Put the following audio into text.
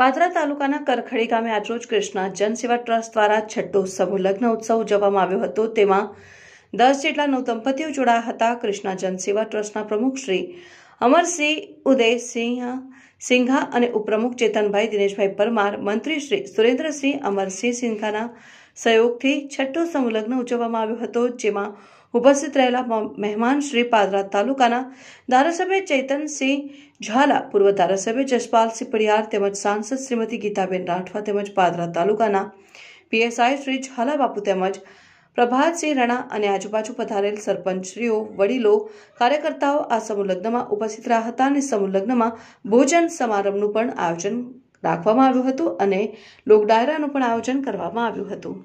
પાદરા તાલુકાના કરખડી ગામે આજરોજ કૃષ્ણા જનસેવા ટ્રસ્ટ દ્વારા છઠ્ઠો સમૂહ લગ્ન ઉત્સવ ઉજવવામાં આવ્યો હતો તેમાં દસ જેટલા નવદંપતીઓ જોડાયા હતા કૃષ્ણા જનસેવા ટ્રસ્ટના પ્રમુખ શ્રી અમરસિંહ ઉદયસિંહ સિંઘા અને ઉપપ્રમુખ ચેતનભાઈ દિનેશભાઈ પરમાર મંત્રી શ્રી સુરેન્દ્રસિંહ અમરસિંહ સિંઘાના સહયોગથી છઠ્ઠો સમૂહલગ્ન ઉજવવામાં આવ્યો હતો જેમાં ઉપસ્થિત રહેલા મહેમાન શ્રી પાદરા તાલુકાના ધારાસભ્ય ચૈતનસિંહ ઝાલા પૂર્વ ધારાસભ્ય જસપાલસિંહ પડિયાર તેમજ સાંસદ શ્રીમતી ગીતાબેન રાઠવા તેમજ પાદરા તાલુકાના પીએસઆઈ શ્રી ઝાલા બાપુ તેમજ પ્રભાતસિંહ રણા અને આજુબાજુ પધારેલ સરપંચશ્રીઓ વડીલો કાર્યકર્તાઓ આ સમૂહલગ્નમાં ઉપસ્થિત રહ્યા હતા અને સમૂહલગ્નમાં ભોજન સમારંભનું પણ આયોજન રાખવામાં આવ્યું હતું અને લોકડાયરાનું પણ આયોજન કરવામાં આવ્યું હતું